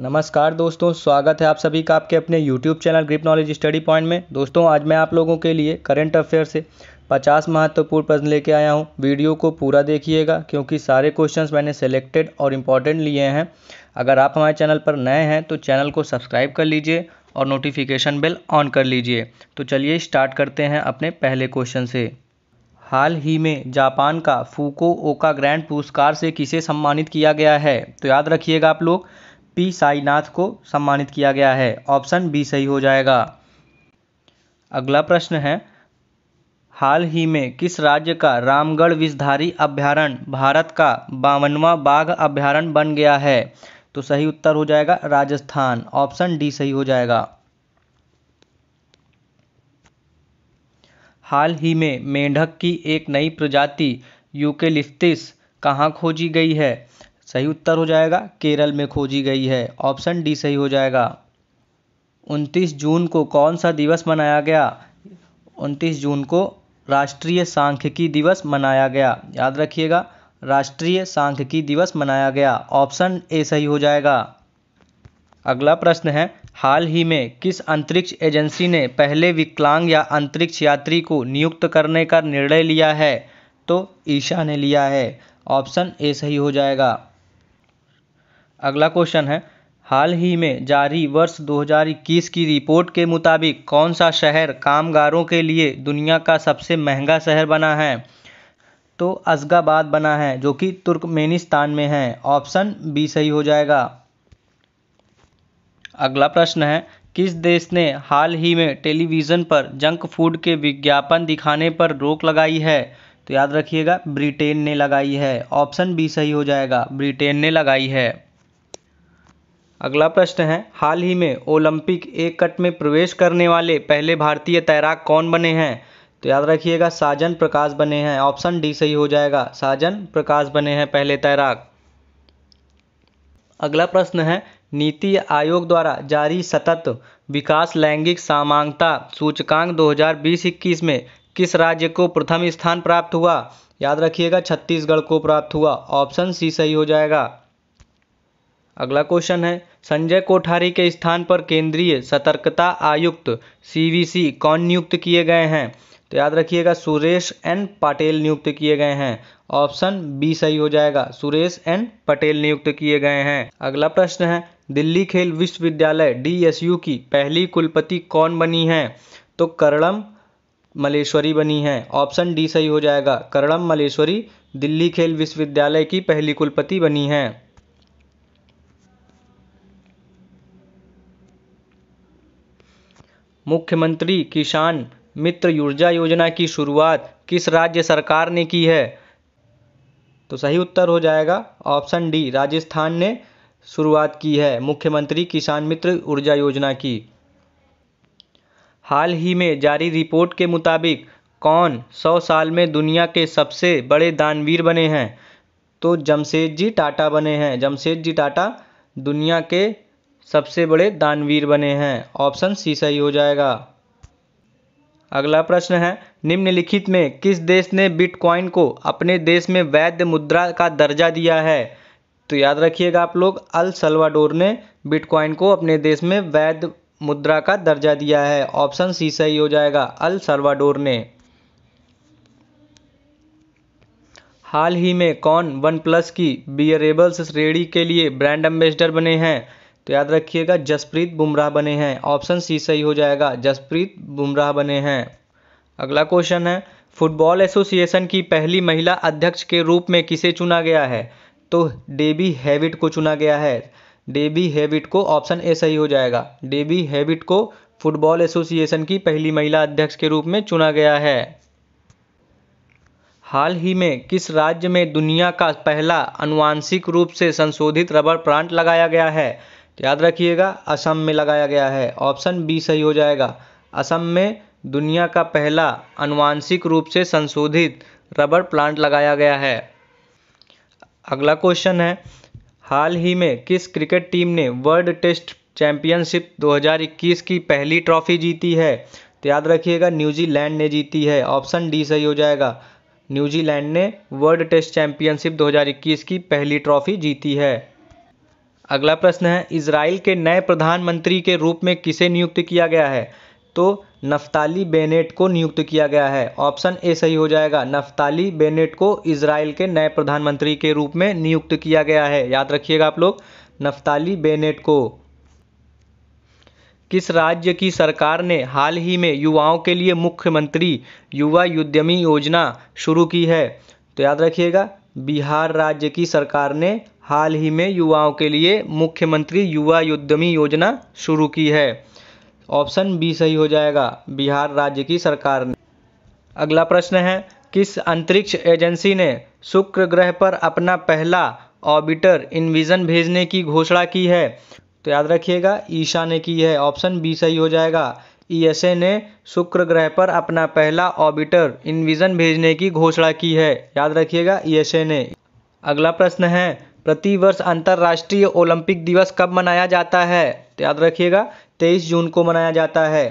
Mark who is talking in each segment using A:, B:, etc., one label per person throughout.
A: नमस्कार दोस्तों स्वागत है आप सभी का आपके अपने YouTube channel grip knowledge study point में दोस्तों आज मैं आप लोगों के लिए करंट अफेयर से 50 महत्वपूर्ण प्रश्न लेके आया हूँ वीडियो को पूरा देखिएगा क्योंकि सारे क्वेश्चंस मैंने सेलेक्टेड और इम्पॉर्टेंट लिए हैं अगर आप हमारे चैनल पर नए हैं तो चैनल को सब्सक्राइब कर लीजिए और नोटिफिकेशन बिल ऑन कर लीजिए तो चलिए स्टार्ट करते हैं अपने पहले क्वेश्चन से हाल ही में जापान का फूको ओका ग्रैंड पुरस्कार से किसे सम्मानित किया गया है तो याद रखिएगा आप लोग पी साईनाथ को सम्मानित किया गया है ऑप्शन बी सही हो जाएगा अगला प्रश्न है हाल ही में किस राज्य का रामगढ़ विषधारी अभ्यारण्य भारत का बावनवा बाघ अभ्यारण्य बन गया है तो सही उत्तर हो जाएगा राजस्थान ऑप्शन डी सही हो जाएगा हाल ही में मेंढक की एक नई प्रजाति यूकेलिफ्टिस कहाँ खोजी गई है सही उत्तर हो जाएगा केरल में खोजी गई है ऑप्शन डी सही हो जाएगा 29 जून को कौन सा दिवस मनाया गया 29 जून को राष्ट्रीय सांख्यिकी दिवस मनाया गया याद रखिएगा राष्ट्रीय सांख्यिकी दिवस मनाया गया ऑप्शन ए सही हो जाएगा अगला प्रश्न है हाल ही में किस अंतरिक्ष एजेंसी ने पहले विकलांग या अंतरिक्ष यात्री को नियुक्त करने का निर्णय लिया है तो ईशा ने लिया है ऑप्शन ए सही हो जाएगा अगला क्वेश्चन है हाल ही में जारी वर्ष 2021 की रिपोर्ट के मुताबिक कौन सा शहर कामगारों के लिए दुनिया का सबसे महंगा शहर बना है तो असगाबाद बना है जो कि तुर्कमेनिस्तान में है ऑप्शन बी सही हो जाएगा अगला प्रश्न है किस देश ने हाल ही में टेलीविज़न पर जंक फूड के विज्ञापन दिखाने पर रोक लगाई है तो याद रखिएगा ब्रिटेन ने लगाई है ऑप्शन बी सही हो जाएगा ब्रिटेन ने लगाई है अगला प्रश्न है हाल ही में ओलंपिक एक कट में प्रवेश करने वाले पहले भारतीय तैराक कौन बने हैं तो याद रखिएगा साजन प्रकाश बने हैं ऑप्शन डी सही हो जाएगा साजन प्रकाश बने हैं पहले तैराक अगला प्रश्न है नीति आयोग द्वारा जारी सतत विकास लैंगिक सामांगता सूचकांक 2020-21 में किस राज्य को प्रथम स्थान प्राप्त हुआ याद रखिएगा छत्तीसगढ़ को प्राप्त हुआ ऑप्शन सी सही हो जाएगा अगला क्वेश्चन है संजय कोठारी के स्थान पर केंद्रीय सतर्कता आयुक्त सीवीसी कौन नियुक्त किए गए हैं तो याद रखिएगा सुरेश एन पटेल नियुक्त किए गए हैं ऑप्शन बी सही हो जाएगा सुरेश एन पटेल नियुक्त किए गए हैं अगला प्रश्न है दिल्ली खेल विश्वविद्यालय डीएसयू की पहली कुलपति कौन बनी है तो करणम मलेश्वरी बनी है ऑप्शन डी सही हो जाएगा करणम मलेश्वरी दिल्ली खेल विश्वविद्यालय की पहली कुलपति बनी है मुख्यमंत्री किसान मित्र ऊर्जा योजना की शुरुआत किस राज्य सरकार ने की है तो सही उत्तर हो जाएगा ऑप्शन डी राजस्थान ने शुरुआत की है मुख्यमंत्री किसान मित्र ऊर्जा योजना की हाल ही में जारी रिपोर्ट के मुताबिक कौन सौ साल में दुनिया के सबसे बड़े दानवीर बने हैं तो जमशेद जी टाटा बने हैं जमशेद जी टाटा दुनिया के सबसे बड़े दानवीर बने हैं ऑप्शन सी सही हो जाएगा अगला प्रश्न है निम्नलिखित में किस देश ने बिटकॉइन को अपने देश में वैध मुद्रा का दर्जा दिया है तो याद रखिएगा आप लोग अल सलवाडोर ने बिटकॉइन को अपने देश में वैध मुद्रा का दर्जा दिया है ऑप्शन सी सही हो जाएगा अल सलवाडोर ने हाल ही में कौन वन प्लस की बियरेबल्स श्रेणी के लिए ब्रांड एम्बेसडर बने हैं तो याद रखिएगा जसप्रीत बुमराह बने हैं ऑप्शन सी सही हो जाएगा जसप्रीत बुमराह बने हैं अगला क्वेश्चन है फुटबॉल एसोसिएशन की पहली महिला अध्यक्ष के रूप में किसे चुना गया है तो डेबी हैविट को चुना गया है डेबी हैविट को ऑप्शन ए सही हो जाएगा डेबी हैविट को फुटबॉल एसोसिएशन की पहली महिला अध्यक्ष के रूप में चुना गया है हाल ही में किस राज्य में दुनिया का पहला अनुवांशिक रूप से संशोधित रबर प्लांट लगाया गया है तो याद रखिएगा असम में लगाया गया है ऑप्शन बी सही हो जाएगा असम में दुनिया का पहला अनुवांशिक रूप से संशोधित रबर प्लांट लगाया गया है अगला क्वेश्चन है हाल ही में किस क्रिकेट टीम ने वर्ल्ड टेस्ट चैंपियनशिप 2021 की पहली ट्रॉफी जीती है तो याद रखिएगा न्यूजीलैंड ने जीती है ऑप्शन डी सही हो जाएगा न्यूजीलैंड ने वर्ल्ड टेस्ट चैंपियनशिप 2021 की पहली ट्रॉफी जीती है अगला प्रश्न है इसराइल के नए प्रधानमंत्री के रूप में किसे नियुक्त किया गया है तो नफ्ताली बेनेट को नियुक्त किया गया है ऑप्शन ए सही हो जाएगा नफ्ताली बेनेट को इसराइल के नए प्रधानमंत्री के रूप में नियुक्त किया गया है याद रखिएगा आप लोग नफ्ताली बेनेट को किस राज्य की सरकार ने हाल ही में युवाओं के लिए मुख्यमंत्री युवा उद्यमी योजना शुरू की है तो याद रखिएगा बिहार राज्य की सरकार ने हाल ही में युवाओं के लिए मुख्यमंत्री युवा उद्यमी योजना शुरू की है ऑप्शन बी सही हो जाएगा बिहार राज्य की सरकार ने अगला प्रश्न है किस अंतरिक्ष एजेंसी ने शुक्र ग्रह पर अपना पहला ऑर्बिटर इनविजन भेजने की घोषणा की है तो याद रखिएगा ईशा ने की है ऑप्शन बी सही हो जाएगा ईएसए ने शुक्र ग्रह पर अपना पहला ऑर्बिटर इनविजन भेजने की घोषणा की है याद रखिएगा ईएसए ने अगला प्रश्न है प्रति वर्ष अंतर्राष्ट्रीय ओलंपिक दिवस कब मनाया जाता है तो याद रखिएगा 23 जून को मनाया जाता है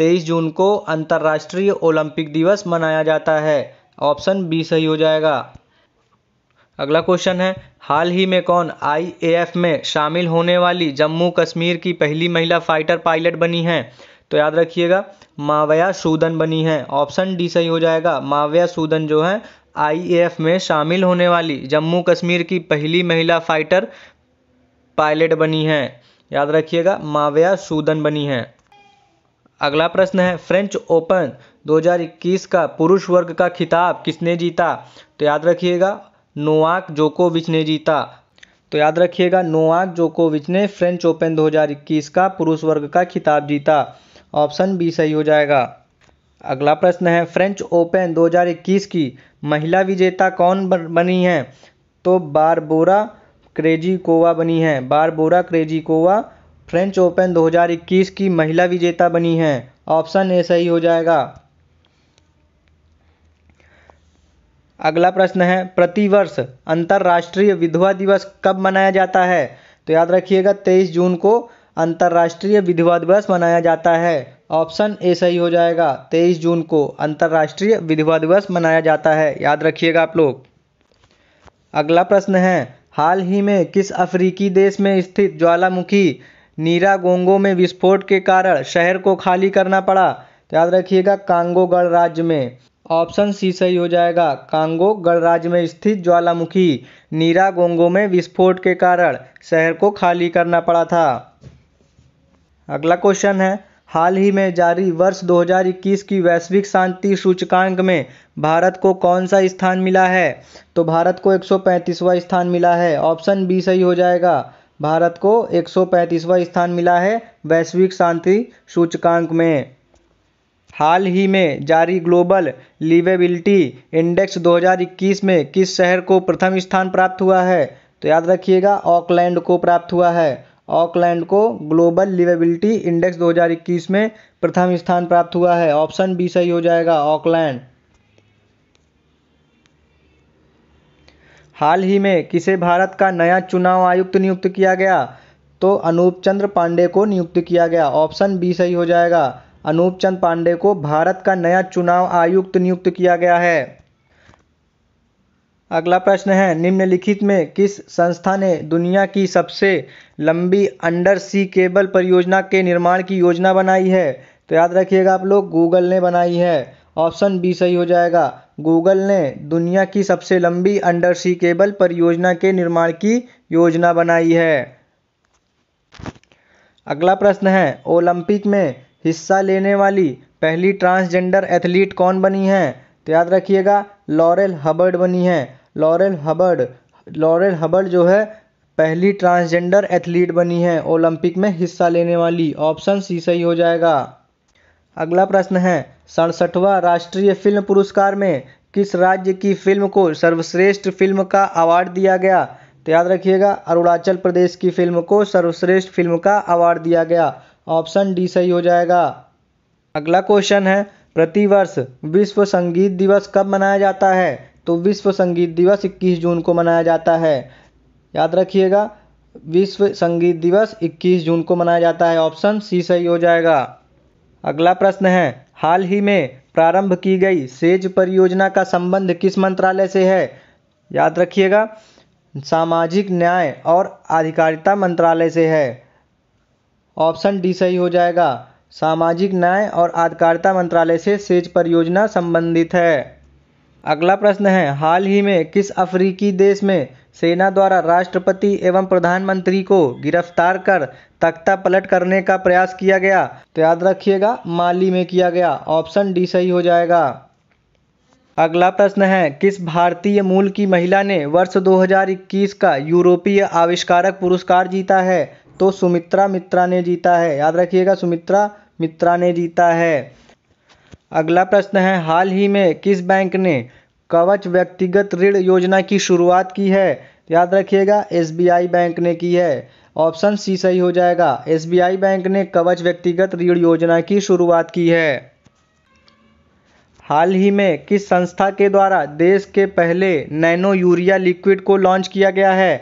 A: 23 जून को अंतर्राष्ट्रीय ओलंपिक दिवस मनाया जाता है ऑप्शन बी सही हो जाएगा अगला क्वेश्चन है हाल ही में कौन आईएएफ में शामिल होने वाली जम्मू कश्मीर की पहली महिला फाइटर पायलट बनी है तो याद रखिएगा माव्या सूदन बनी है ऑप्शन डी सही हो जाएगा माव्या सूदन जो है आईएएफ में शामिल होने वाली जम्मू कश्मीर की पहली महिला फाइटर पायलट बनी है याद रखिएगा माव्या सूदन बनी है अगला प्रश्न है फ्रेंच ओपन 2021 का पुरुष वर्ग का खिताब किसने जीता तो याद रखिएगा नोवाक जोकोविच ने जीता तो याद रखिएगा नोवाक जोकोविच ने फ्रेंच ओपन 2021 का पुरुष वर्ग का खिताब जीता ऑप्शन बी सही हो जाएगा अगला प्रश्न है फ्रेंच ओपन 2021 की महिला विजेता कौन बनी है तो बारबोरा क्रेजिकोवा बनी है बारबोरा क्रेजिकोवा फ्रेंच ओपन 2021 की महिला विजेता बनी है ऑप्शन ए सही हो जाएगा अगला प्रश्न है प्रतिवर्ष अंतर्राष्ट्रीय विधवा दिवस कब मनाया जाता है तो याद रखिएगा 23 जून को अंतर्राष्ट्रीय विधवा दिवस मनाया जाता है ऑप्शन ए सही हो जाएगा 23 जून को अंतर्राष्ट्रीय विधवा दिवस मनाया जाता है याद रखिएगा आप लोग अगला प्रश्न है हाल ही में किस अफ्रीकी देश में स्थित ज्वालामुखी नीरा गोंगो में विस्फोट के कारण शहर को खाली करना पड़ा तो याद रखिएगा कांगो गणराज्य में ऑप्शन सी सही हो जाएगा कांगो गणराज्य में स्थित ज्वालामुखी नीरा गोंगो में विस्फोट के कारण शहर को खाली करना पड़ा था अगला क्वेश्चन है हाल ही में जारी वर्ष 2021 की वैश्विक शांति सूचकांक में भारत को कौन सा स्थान मिला है तो भारत को 135वां स्थान मिला है ऑप्शन बी सही हो जाएगा भारत को 135वां स्थान मिला है वैश्विक शांति सूचकांक में हाल ही में जारी ग्लोबल लिवेबिलिटी इंडेक्स 2021 में किस शहर को प्रथम स्थान प्राप्त हुआ है तो याद रखिएगा ऑकलैंड को प्राप्त हुआ है ऑकलैंड को ग्लोबल लिवेबिलिटी इंडेक्स 2021 में प्रथम स्थान प्राप्त हुआ है ऑप्शन बी सही हो जाएगा ऑकलैंड हाल ही में किसे भारत का नया चुनाव आयुक्त नियुक्त किया गया तो अनूप चंद्र पांडे को नियुक्त किया गया ऑप्शन बी सही हो जाएगा अनूप चंद पांडे को भारत का नया चुनाव आयुक्त नियुक्त किया गया है अगला प्रश्न है निम्नलिखित में किस संस्था ने दुनिया की सबसे लंबी अंडर सी केबल परियोजना के निर्माण की योजना बनाई है तो याद रखिएगा आप लोग गूगल ने बनाई है ऑप्शन बी सही हो जाएगा गूगल ने दुनिया की सबसे लंबी अंडर सी केबल परियोजना के निर्माण की योजना बनाई है अगला प्रश्न है ओलंपिक में हिस्सा लेने वाली पहली ट्रांसजेंडर एथलीट कौन बनी है तो याद रखिएगा लॉरेल हबर्ड बनी है लॉरेल हबर्ड लॉरेल हबर्ड जो है पहली ट्रांसजेंडर एथलीट बनी है ओलंपिक में हिस्सा लेने वाली ऑप्शन सी सही हो जाएगा अगला प्रश्न है सड़सठवा राष्ट्रीय फिल्म पुरस्कार में किस राज्य की फिल्म को सर्वश्रेष्ठ फिल्म का अवार्ड दिया गया तो याद रखिएगा अरुणाचल प्रदेश की फिल्म को सर्वश्रेष्ठ फिल्म का अवार्ड दिया गया ऑप्शन डी सही हो जाएगा अगला क्वेश्चन है प्रतिवर्ष विश्व संगीत दिवस कब मनाया जाता है तो विश्व संगीत दिवस इक्कीस जून को मनाया जाता है याद रखिएगा विश्व संगीत दिवस 21 जून को मनाया जाता है ऑप्शन सी सही हो जाएगा अगला प्रश्न है हाल ही में प्रारंभ की गई सेज परियोजना का संबंध किस मंत्रालय से है याद रखिएगा सामाजिक न्याय और आधिकारिता मंत्रालय से है ऑप्शन डी सही हो जाएगा सामाजिक न्याय और आधिकारिता मंत्रालय से सेज परियोजना संबंधित है अगला प्रश्न है हाल ही में किस अफ्रीकी देश में सेना द्वारा राष्ट्रपति एवं प्रधानमंत्री को गिरफ्तार कर तख्ता पलट करने का प्रयास किया गया तो याद रखिएगा माली में किया गया ऑप्शन डी सही हो जाएगा अगला प्रश्न है किस भारतीय मूल की महिला ने वर्ष 2021 का यूरोपीय आविष्कारक पुरस्कार जीता है तो सुमित्रा मित्रा ने जीता है याद रखिएगा सुमित्रा मित्रा ने जीता है अगला प्रश्न है हाल ही में किस बैंक ने कवच व्यक्तिगत ऋण योजना की शुरुआत की है याद रखिएगा एसबीआई बैंक ने की है ऑप्शन सी सही हो जाएगा एसबीआई बैंक ने कवच व्यक्तिगत ऋण योजना की शुरुआत की है हाल ही में किस संस्था के द्वारा देश के पहले नैनो यूरिया लिक्विड को लॉन्च किया गया है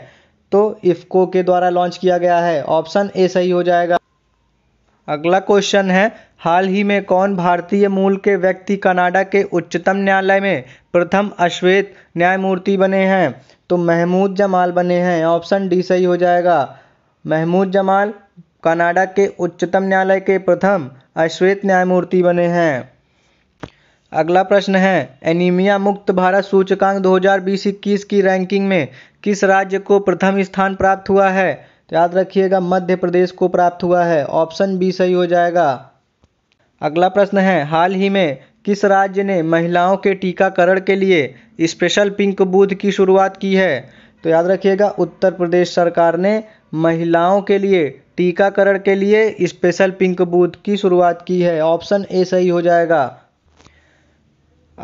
A: तो इफ्को के द्वारा लॉन्च किया गया है ऑप्शन ए सही हो जाएगा अगला क्वेश्चन है हाल ही में कौन भारतीय मूल के व्यक्ति कनाडा के उच्चतम न्यायालय में प्रथम अश्वेत न्यायमूर्ति बने हैं तो महमूद जमाल बने हैं ऑप्शन डी सही हो जाएगा महमूद जमाल कनाडा के उच्चतम न्यायालय के प्रथम अश्वेत न्यायमूर्ति बने हैं अगला प्रश्न है एनीमिया मुक्त भारत सूचकांक दो हजार की रैंकिंग में किस राज्य को प्रथम स्थान प्राप्त हुआ है तो याद रखिएगा मध्य प्रदेश को प्राप्त हुआ है ऑप्शन बी सही हो जाएगा अगला प्रश्न है हाल ही में किस राज्य ने महिलाओं के टीकाकरण के लिए स्पेशल पिंक बूथ की शुरुआत की है तो याद रखिएगा उत्तर प्रदेश सरकार ने महिलाओं के लिए टीकाकरण के लिए स्पेशल पिंक बूथ की शुरुआत की है ऑप्शन ए सही हो जाएगा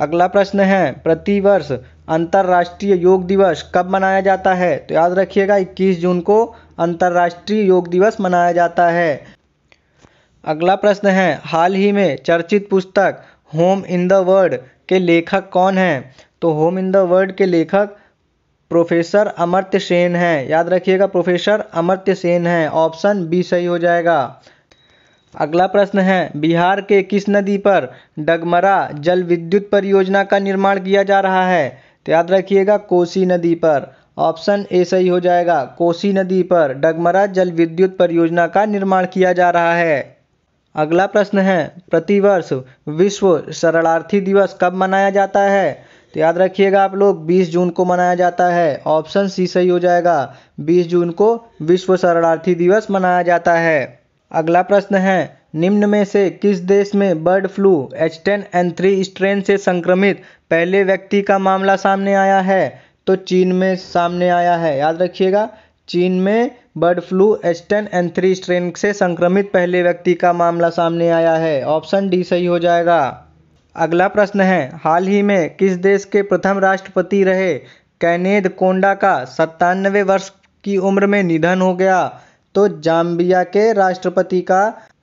A: अगला प्रश्न है प्रतिवर्ष अंतर्राष्ट्रीय योग दिवस कब मनाया जाता है तो याद रखिएगा 21 जून को अंतर्राष्ट्रीय योग दिवस मनाया जाता है अगला प्रश्न है हाल ही में चर्चित पुस्तक होम इन द वर्ल्ड के लेखक कौन हैं तो होम इन द वर्ल्ड के लेखक प्रोफेसर अमर्त्य सेन हैं याद रखिएगा प्रोफेसर अमर्त्य सेन हैं ऑप्शन बी सही हो जाएगा अगला प्रश्न है बिहार के किस नदी पर डगमरा जल विद्युत परियोजना का निर्माण किया जा रहा है तो याद रखिएगा कोसी नदी पर ऑप्शन ए सही हो जाएगा कोसी नदी पर डगमरा जल विद्युत परियोजना का निर्माण किया जा रहा है अगला प्रश्न है प्रतिवर्ष विश्व शरणार्थी दिवस कब मनाया जाता है तो याद रखिएगा आप लोग 20 जून को मनाया जाता है ऑप्शन सी सही हो जाएगा 20 जून को विश्व शरणार्थी दिवस मनाया जाता है अगला प्रश्न है निम्न में से किस देश में bird flu H ten N three strain से संक्रमित पहले व्यक्ति का मामला सामने आया है तो चीन में सामने आया है याद रखिएगा चीन में bird flu H ten N three strain से संक्रमित पहले व्यक्ति का मामला सामने आया है ऑप्शन डी सही हो जाएगा अगला प्रश्न है हाल ही में किस देश के प्रथम राष्ट्रपति रहे कैनेद कोंडा का सत्तानवे वर्ष की उम्र में निधन हो गया तो जाम्बिया के राष्ट्रपति का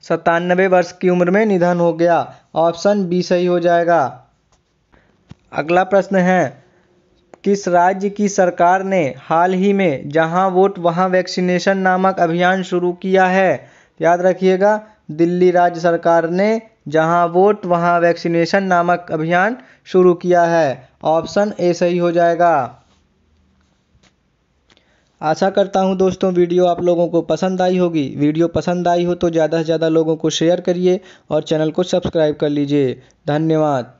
A: सतानवे वर्ष की उम्र में निधन हो गया ऑप्शन बी सही हो जाएगा अगला प्रश्न है किस राज्य की सरकार ने हाल ही में जहां वोट वहां वैक्सीनेशन नामक अभियान शुरू किया है याद रखिएगा दिल्ली राज्य सरकार ने जहां वोट वहां वैक्सीनेशन नामक अभियान शुरू किया है ऑप्शन ए सही हो जाएगा आशा करता हूँ दोस्तों वीडियो आप लोगों को पसंद आई होगी वीडियो पसंद आई हो तो ज़्यादा से ज़्यादा लोगों को शेयर करिए और चैनल को सब्सक्राइब कर लीजिए धन्यवाद